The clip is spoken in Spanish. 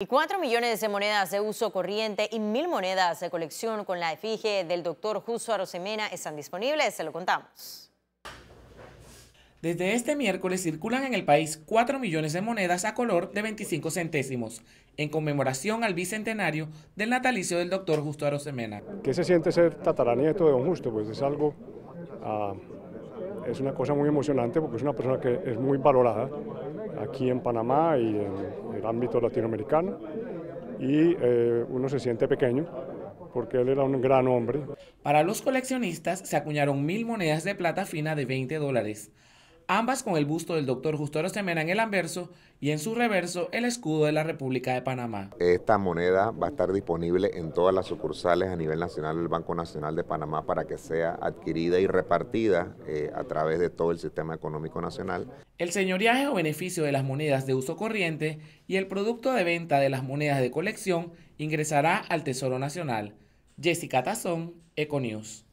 Y 4 millones de monedas de uso corriente y mil monedas de colección con la efigie del doctor Justo Arosemena están disponibles, se lo contamos. Desde este miércoles circulan en el país 4 millones de monedas a color de 25 centésimos, en conmemoración al bicentenario del natalicio del doctor Justo Arosemena. ¿Qué se siente ser tataranieto de don Justo? Pues es algo, ah, es una cosa muy emocionante porque es una persona que es muy valorada, aquí en Panamá y en el ámbito latinoamericano y eh, uno se siente pequeño porque él era un gran hombre. Para los coleccionistas se acuñaron mil monedas de plata fina de 20 dólares ambas con el busto del doctor Justo Semena en el anverso y en su reverso el escudo de la República de Panamá. Esta moneda va a estar disponible en todas las sucursales a nivel nacional del Banco Nacional de Panamá para que sea adquirida y repartida eh, a través de todo el sistema económico nacional. El señoriaje o beneficio de las monedas de uso corriente y el producto de venta de las monedas de colección ingresará al Tesoro Nacional. Jessica Tazón, Econews.